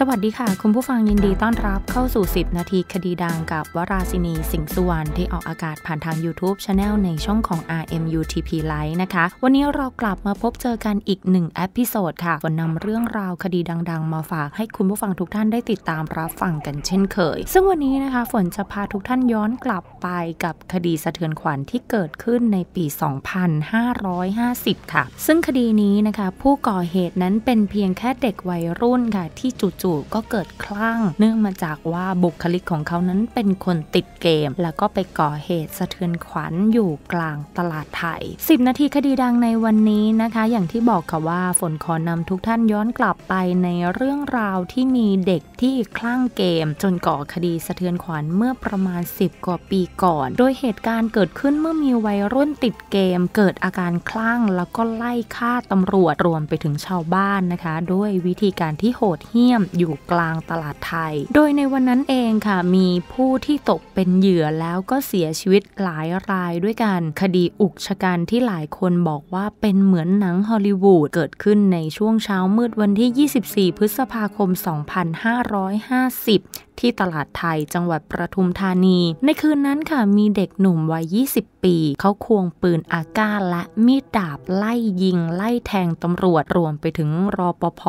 สวัสดีค่ะ คุณผู้ฟังยินดีต้อนรับเข้าสู่ 10 นาทีคดีดังกับวราศินีสิงสุวรรณที่ออกอากาศผ่านทาง YouTube c h anel ในช่องของ RMU TP Live นะคะ วันนี้เรากลับมาพบเจอกันอีกหนึ่งอพิโซดค่ะฝนนำเรื่องราวคดีดังๆ มาฝากให้คุณผู้ฟังทุกท่านได้ติดตามรับฟังกันเช่นเคย ซึ่งวันนี้นะคะฝนจะพาทุกท่านย้อนกลับไปกับคดีสะเทือนขวัญที่เกิดขึ้นในปี 2550 ค่ะ ซึ่งคดีนี้นะคะผู้ก่อเหตุนั้นเป็นเพียงแค่เด็กวัยรุ่นค่ะที่จูู่่ๆก็เกิดคลั่งเนื่องมาจากว่าบุคลิกของเขานั้นเป็นคนติดเกม แล้วก็ไปก่อเหตุสะเทือนขวัญอยู่กลางตลาดไทย 10 นาทีคดีดังในวันนี้นะคะ อย่างที่บอกค่ะว่าฝนขอนำทุกท่านย้อนกลับไปในเรื่องราวที่มีเด็กที่คลั่งเกม จนก่อคดีสะเทือนขวัญเมื่อประมาณ 10กว่าปีก่อน โดยเหตุการณ์เกิดขึ้นเมื่อมีวัยรุ่นติดเกม เกิดอาการคลั่ง แล้วก็ไล่ฆ่าตำรวจรวมไปถึงชาวบ้านนะคะ ด้วยวิธีการที่โหดเหี้ยมอยู่กลางตลาดไทย โดยในวันนั้นเองค่ะมีผู้ที่ตกเป็นเหยื่อแล้วก็เสียชีวิตหลายรายด้วยกัน คดีอุกชะกันที่หลายคนบอกว่าเป็นเหมือนหนังฮอลลีวูดเกิดขึ้นในช่วงเช้ามืดวันที่ 24 พฤษภาคม 2550ที่ตลาดไทยจังหวัดประทุมธานี ในคืนนั้นค่ะมีเด็กหนุ่มวัย 20 ปี เขาควงปืนอาก้าและมีดดาบไล่ยิง ไล่แทงตำรวจรวมไปถึงรอปภ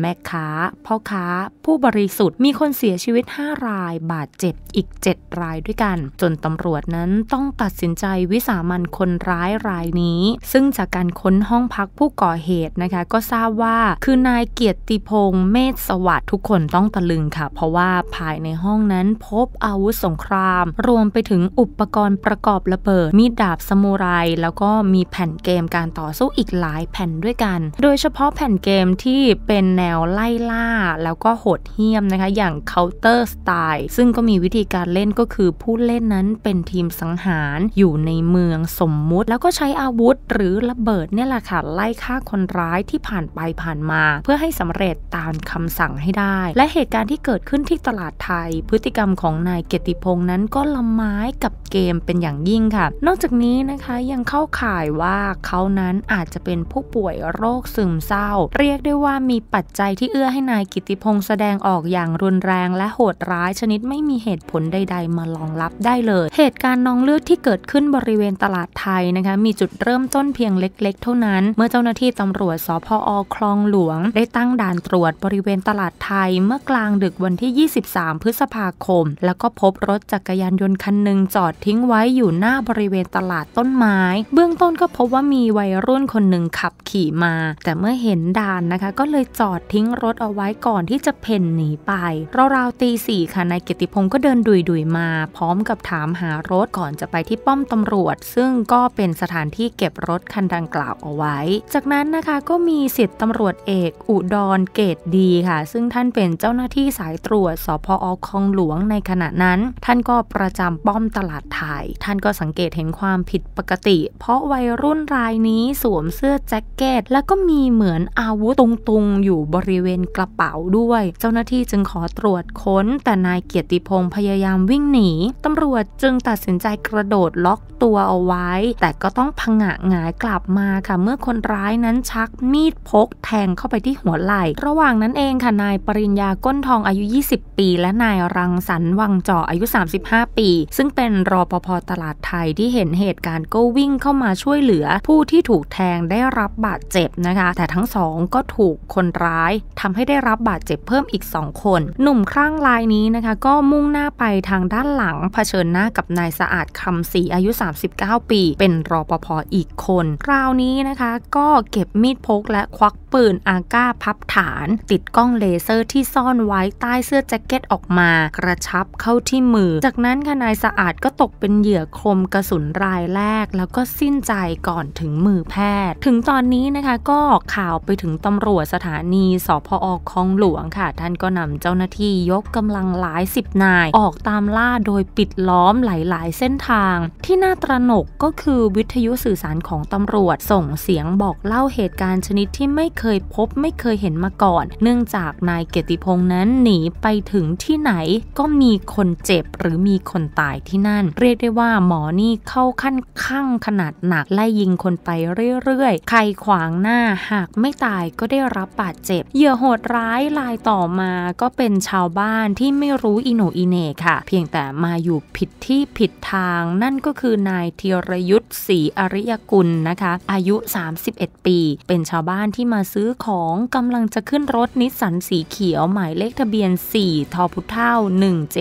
แม่ค้าพ่อค้าผู้บริสุทธิ์มีคนเสียชีวิต 5 รายบาดเจ็บอีก 7 รายด้วยกัน จนตำรวจนั้นต้องตัดสินใจวิสามันคนร้ายรายนี้ ซึ่งจากการค้นห้องพักผู้ก่อเหตุนะคะก็ทราบว่าคือนายเกียรติพงษ์เมธสวัสดิ์ทุกคนต้องตะลึงค่ะ เพราะว่าายในห้องนั้นพบอาวุธสงคราม รวมไปถึงอุปกรณ์ประกอบระเบิด มีดดาบสมุไร แล้วก็มีแผ่นเกมการต่อสู้อีกหลายแผ่นด้วยกัน โดยเฉพาะแผ่นเกมที่เป็นแนวไล่ล่า แล้วก็โหดเหี้ยมนะคะ อย่าง Counter Style ซึ่งก็มีวิธีการเล่นก็คือ ผู้เล่นนั้นเป็นทีมสังหารอยู่ในเมืองสมมุติ แล้วก็ใช้อาวุธ หรือระเบิดเนี่ยแหละค่ะไล่ฆ่าคนร้ายที่ผ่านไปผ่านมา เพื่อให้สำเร็จตามคำสั่งให้ได้ และเหตุการณ์ที่เกิดขึ้นที่ตลาดไทย พฤติกรรมของนายเกติพงษ์นั้นก็ละไม้กับเกมเป็นอย่างยิ่งค่ะ นอกจากนี้นะคะยังเข้าข่ายว่าเขานั้นอาจจะเป็นผู้ป่วยโรคซึมเศร้า เรียกได้ว่ามีปัจจัยที่เอื้อให้นายกิติพงษ์แสดงออกอย่างรุนแรงและโหดร้ายชนิดไม่มีเหตุผลใดๆมารองรับได้เลย เหตุการณ์นองเลือดที่เกิดขึ้นบริเวณตลาดไทยนะคะมีจุดเริ่มต้นเพียงเล็กๆเท่านั้น เมื่อเจ้าหน้าที่ตำรวจสพอคลองหลวง ได้ตั้งด่านตรวจบริเวณตลาดไทยเมื่อกลางดึกวันที่ 23 3พฤษภาคม แล้วก็พบรถจักรยานยนต์คันหนึ่งจอดทิ้งไว้อยู่หน้าบริเวณตลาดต้นไม้ เบื้องต้นก็พบว่ามีวัยรุ่นคนหนึ่งขับขี่มาแต่เมื่อเห็นด่านนะคะ ก็เลยจอดทิ้งรถเอาไว้ก่อนที่จะเพ่นหนีไป ราวๆตีสี่ค่ะนายเกติพงศ์ก็เดินดุยดุยมา พร้อมกับถามหารถก่อนจะไปที่ป้อมตำรวจ ซึ่งก็เป็นสถานที่เก็บรถคันดังกล่าวเอาไว้ จากนั้นนะคะก็มีสิทธิ์ตำรวจเอกอุดรเกตดีค่ะ ซึ่งท่านเป็นเจ้าหน้าที่สายตรวจสพออคองหลวงในขณะนั้นท่านก็ประจำป้อมตลาดไทยท่านก็สังเกตเห็นความผิดปกติ เพราะวัยรุ่นรายนี้สวมเสื้อแจ็คเก็ตแล้วก็มีเหมือนอาวุธตุงๆ อยู่บริเวณกระเป๋าด้วย เจ้าหน้าที่จึงขอตรวจค้น แต่นายเกียรติพงศ์พยายามวิ่งหนี ตำรวจจึงตัดสินใจกระโดดล็อกตัวเอาไว้ แต่ก็ต้องพังะหงายกลับมาค่ะเมื่อคนร้ายนั้นชักมีดพกแทงเข้าไปที่หัวไหล่ระหว่างนั้นเองค่ะนายปริญญาก้นทองอายุ 20 ปีและนายรังสรรวังเจาออายุ 35 ปี ซึ่งเป็นรอปภตลาดไทยที่เห็นเหตุการณ์ก็วิ่งเข้ามาช่วยเหลือ ผู้ที่ถูกแทงได้รับบาดเจ็บนะคะ แต่ทั้งสองก็ถูกคนร้ายทำให้ได้รับบาดเจ็บเพิ่มอีก 2 คน หนุ่มคลั่งรายนี้นะคะ ก็มุ่งหน้าไปทางด้านหลังเผชิญหน้ากับนายสะอาดคำศรีอายุ 39 ปี เป็นรอปภอีกคน คราวนี้นะคะก็เก็บมีดพก และควักปืนอาก้าพับฐาน ติดกล้องเลเซอร์ ที่ซ่อนไว้ใต้เสื้อแจ็คเก็ตดออกมากระชับเข้าที่มือ จากนั้นค่ะนายสะอาดก็ตกเป็นเหยื่อคมกระสุนรายแรก แล้วก็สิ้นใจก่อนถึงมือแพทย์ ถึงตอนนี้นะคะก็ข่าวไปถึงตำรวจสถานีสพอคลองหลวงค่ะ ท่านก็นำเจ้าหน้าที่ยกกำลังหลายสิบนายออกตามล่าโดยปิดล้อมหลายๆ เส้นทาง ที่น่าตระหนกก็คือวิทยุสื่อสารของตำรวจส่งเสียงบอกเล่าเหตุการณ์ชนิดที่ไม่เคยพบไม่เคยเห็นมาก่อน เนื่องจากนายเกียรติพงษ์นั้นหนีไปถึงที่ไหนก็มีคนเจ็บหรือมีคนตายที่นั่น เรียกได้ว่าหมอนี่เข้าขั้นข้างขนาดหนักไล่ยิงคนไปเรื่อยๆ ใครขวางหน้าหากไม่ตายก็ได้รับบาดเจ็บเหยื่อโหดร้ายรายต่อมาก็เป็นชาวบ้านที่ไม่รู้อิโนอิเนค่ะ เพียงแต่มาอยู่ผิดที่ผิดทาง นั่นก็คือนายเทีรยุทธ์ศรีอริยกุลนะคะ อายุ 31 ปี เป็นชาวบ้านที่มาซื้อของกำลังจะขึ้นรถนิสสันสีเขียวหมายเลขทะเบียน4ทพุทเท่า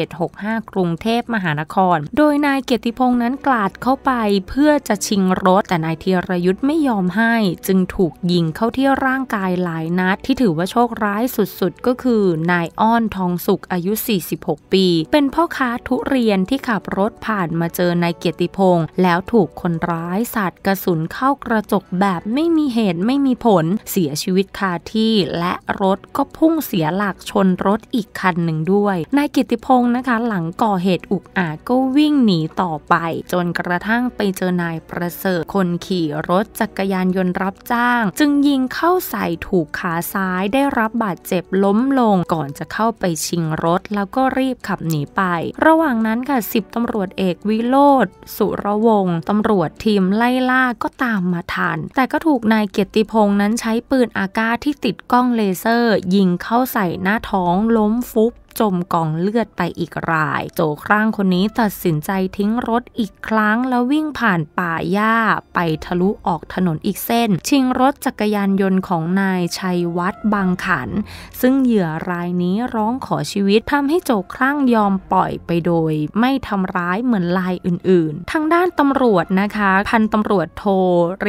1765 กรุงเทพมหานคร โดยนายเกียรติพงษ์นั้นกลาดเข้าไปเพื่อจะชิงรถ แต่นายธีรยุทธ์ไม่ยอมให้ จึงถูกยิงเข้าที่ร่างกายหลายนัดที่ถือว่าโชคร้ายสุดๆก็คือนายอ้อนทองสุขอายุ 46 ปี เป็นพ่อค้าทุเรียนที่ขับรถผ่านมาเจอนายเกียรติพงษ์แล้วถูกคนร้ายสาดกระสุนเข้ากระจกแบบไม่มีเหตุไม่มีผลเสียชีวิตคาที่ และรถก็พุ่งเสียหลักชนรถอีกคันหนึ่งด้วยด้วยนายกิติพงศ์นะคะ หลังก่อเหตุอุกอาจก็วิ่งหนีต่อไป จนกระทั่งไปเจอนายประเสริฐคนขี่รถจักรยานยนต์รับจ้าง จึงยิงเข้าใส่ถูกขาซ้ายได้รับบาดเจ็บล้มลงก่อนจะเข้าไปชิงรถแล้วก็รีบขับหนีไป ระหว่างนั้นค่ะสิบตำรวจเอกวิโรธสุรวงศ์ตำรวจทีมไล่ล่าก็ตามมาทัน แต่ก็ถูกนายเกียรติพงศ์นั้นใช้ปืนอากาศที่ติดกล้องเลเซอร์ ยิงเข้าใส่หน้าท้องล้มฟุบจมกองเลือดไปอีกราย โจคร่างคนนี้ตัดสินใจทิ้งรถอีกครั้ง แล้ววิ่งผ่านป่าหญ้าไปทะลุออกถนนอีกเส้น ชิงรถจักรยานยนต์ของนายชัยวัฒน์บางขัน ซึ่งเหยื่อรายนี้ร้องขอชีวิตทำให้โจครั่งยอมปล่อยไปโดย ไม่ทำร้ายเหมือนรายอื่น ๆ ทางด้านตำรวจนะคะพันตำรวจโท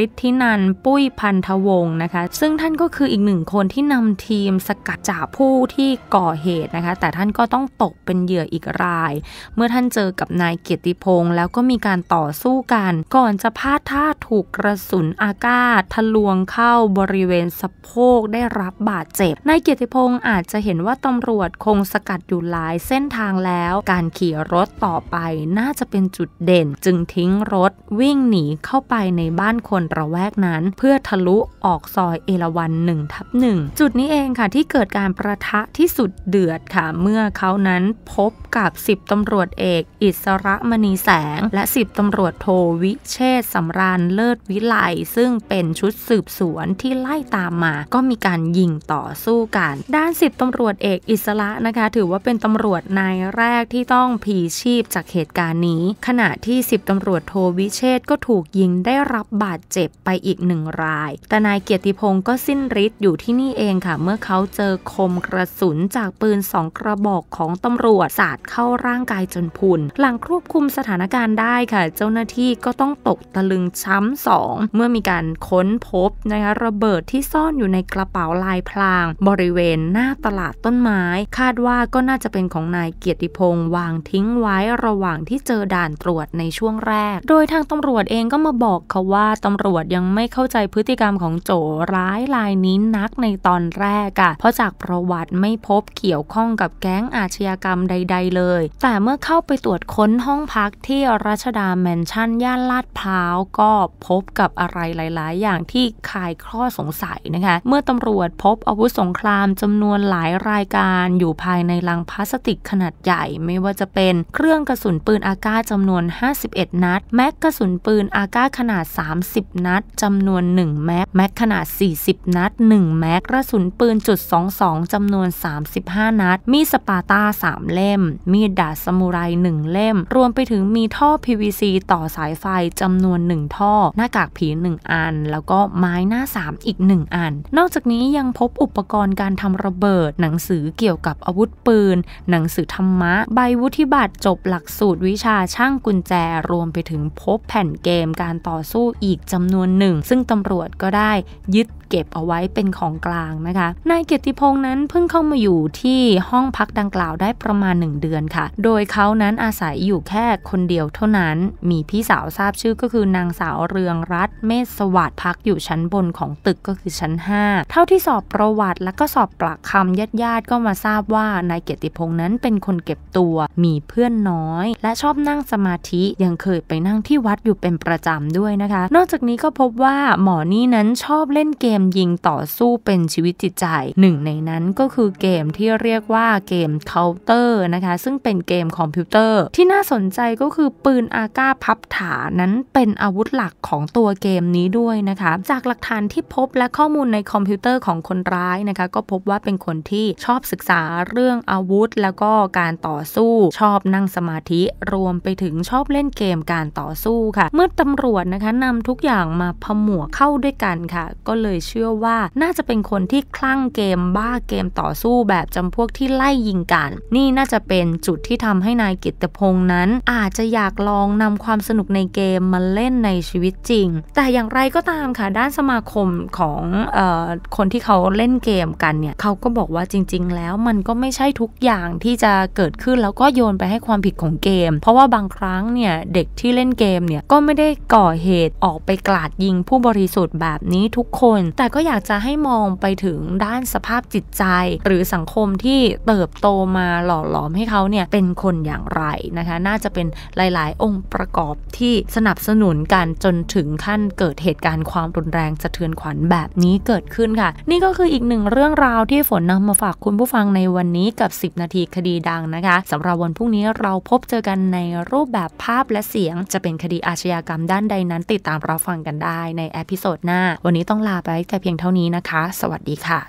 ฤทธินันปุ้ยพันทวงศ์นะคะซึ่งท่านก็คืออีกหนึ่งคนที่นำทีมสกัดจับผู้ที่ก่อเหตุนะคะแต่ท่านก็ต้องตกเป็นเหยื่ออีกราย เมื่อท่านเจอกับนายเกียรติพงศ์แล้วก็มีการต่อสู้กัน ก่อนจะพลาดท่าถูกกระสุนอากาศทะลวงเข้าบริเวณสะโพกได้รับบาดเจ็บ นายเกียรติพงศ์อาจจะเห็นว่าตำรวจคงสกัดอยู่หลายเส้นทางแล้วการขี่รถต่อไปน่าจะเป็นจุดเด่นจึงทิ้งรถวิ่งหนีเข้าไปในบ้านคนระแวกนั้น เพื่อทะลุออกซอยเอราวัน1ทับ1จุดนี้เองค่ะที่เกิดการประทะที่สุดเดือดค่ะเมื่อเขานั้นพบกับ 10 ตำรวจเอก อิสระมณีแสง และ 10 ตำรวจโทวิเชษสำราญเลิศวิไล ซึ่งเป็นชุดสืบสวนที่ไล่ตามมา ก็มีการยิงต่อสู้กัน ด้าน 10 ตำรวจเอกอิสระนะคะ ถือว่าเป็นตำรวจนายแรกที่ต้องผีชีพจากเหตุการณ์นี้ ขณะที่ 10 ตำรวจโทวิเชษก็ถูกยิงได้รับบาดเจ็บไปอีกหนึ่งรายแต่นายเกียรติพงศ์ก็สิ้นฤทธิ์อยู่ที่นี่เองค่ะเมื่อเขาเจอคมกระสุนจากปืนสองกระระบอกของตำรวจสาดเข้าร่างกายจนพุนหลังควบคุมสถานการณ์ได้ค่ะ เจ้าหน้าที่ก็ต้องตกตะลึงช้ำสองเมื่อมีการค้นพบนะคะระเบิดที่ซ่อนอยู่ในกระเป๋าลายพลาง บริเวณหน้าตลาดต้นไม้ คาดว่าก็น่าจะเป็นของนายเกียรติพงศ์วางทิ้งไว้ระหว่างที่เจอด่านตรวจในช่วงแรก โดยทางตำรวจเองก็มาบอกเขาว่าตำรวจยังไม่เข้าใจพฤติกรรมของโจร้ายรายนี้นักในตอนแรกอะเพราะจากประวัติไม่พบเกี่ยวข้องกับแก๊งอาชญากรรมใด ๆ เลย แต่เมื่อเข้าไปตรวจค้นห้องพักที่รัชดาแมนชั่นย่านลาดพร้าว ก็พบกับอะไรหลาย ๆ อย่างที่คลายข้อสงสัยนะคะ เมื่อตำรวจพบอาวุธสงครามจำนวนหลายรายการอยู่ภายในลังพลาสติกขนาดใหญ่ ไม่ว่าจะเป็นเครื่องกระสุนปืนอากาศจำนวน 51 นัดแม็กกระสุนปืนอากาศขนาด 30 นัดจำนวน1แม็กแม็กขนาด 40 นัด1แม็กกระสุนปืนจุด 22จำนวน 35 นัดมีสปาต้า3 เล่ม มีดดาบสมุไร1เล่ม รวมไปถึงมีท่อ PVC ต่อสายไฟจำนวน 1 ท่อ หน้ากากผี 1 อัน แล้วก็ไม้หน้า 3 อีก 1 อัน นอกจากนี้ยังพบอุปกรณ์การทำระเบิด หนังสือเกี่ยวกับอาวุธปืน หนังสือธรรมะ ใบวุฒิบัตรจบหลักสูตรวิชาช่างกุญแจรวมไปถึงพบแผ่นเกมการต่อสู้อีกจำนวนหนึ่งซึ่งตำรวจก็ได้ยึดเก็บเอาไว้เป็นของกลางนะคะ นายเกียรติพงษ์นั้นเพิ่งเข้ามาอยู่ที่ห้องพักดังกล่าวได้ประมาณ 1 เดือนค่ะ โดยเขานั้นอาศัยอยู่แค่คนเดียวเท่านั้น มีพี่สาวทราบชื่อก็คือนางสาวเรืองรัตน์เมษสวัสดิ์พักอยู่ชั้นบนของตึกก็คือชั้น 5 เท่าที่สอบประวัติ และก็สอบปากคำญาติญาติก็มาทราบว่า นายเกียรติพงษ์นั้นเป็นคนเก็บตัว มีเพื่อนน้อย และชอบนั่งสมาธิ ยังเคยไปนั่งที่วัดอยู่เป็นประจำด้วยนะคะ นอกจากนี้ก็พบว่าหมอนี่นั้นชอบเล่นเกมารยิงต่อสู้เป็นชีวิตจิตใจหนึ่ง ในนั้นก็คือเกมที่เรียกว่าเกมเคาน์เตอร์นะคะซึ่งเป็นเกมคอมพิวเตอร์ ที่น่าสนใจก็คือ ปืนอากาพับฐานนั้นเป็นอาวุธหลักของตัวเกมนี้ด้วยนะคะจากหลักฐานที่พบและข้อมูลในคอมพิวเตอร์ของคนร้ายนะคะ ก็พบว่าเป็นคนที่ชอบศึกษาเรื่องอาวุธ แล้วก็การต่อสู้ ชอบนั่งสมาธิ รวมไปถึงชอบเล่นเกมการต่อสู้ค่ะ เมื่อตำรวจนะคะนำทุกอย่างมาผมวกเข้าด้วยกันค่ะ ก็เลยเชื่อว่าน่าจะเป็นคนที่คลั่งเกมบ้าเกมต่อสู้แบบจำพวกที่ไล่ยิงกัน นี่น่าจะเป็นจุดที่ทำให้นายกิตพงษ์นั้น อาจจะอยากลองนำความสนุกในเกมมาเล่นในชีวิตจริง แต่อย่างไรก็ตามค่ะด้านสมาคมของออคนที่เขาเล่นเกมกันเนี่ยเขาก็บอกว่าจริง ๆ แล้วมันก็ไม่ใช่ทุกอย่างที่จะเกิดขึ้นแล้วก็โยนไปให้ความผิดของเกม เพราะว่าบางครั้งเนี่ยเด็กที่เล่นเกมเนี่ยก็ไม่ได้ก่อเหตุออกไปกลาดยิงผู้บริสุทธิ์แบบนี้ทุกคนแต่ก็อยากจะให้มองไปถึงด้านสภาพจิตใจ หรือสังคมที่เติบโตมาหล่อหลอมให้เขาเนี่ยเป็นคนอย่างไรนะคะ น่าจะเป็นหลาย ๆ องค์ประกอบที่สนับสนุนกันจนถึงขั้นเกิดเหตุการณ์ความรุนแรงสะเทือนขวัญแบบนี้เกิดขึ้นค่ะ นี่ก็คืออีกหนึ่งเรื่องราวที่ฝนนำมาฝากคุณผู้ฟังในวันนี้กับ 10 นาทีคดีดังนะคะ สำหรับวันพรุ่งนี้เราพบเจอกันในรูปแบบภาพและเสียงจะเป็นคดีอาชญากรรมด้านใดนั้น ติดตามรับฟังกันได้ในเอพิโซดหน้าวันนี้ต้องลาไปแต่เพียงเท่านี้นะคะ สวัสดีค่ะ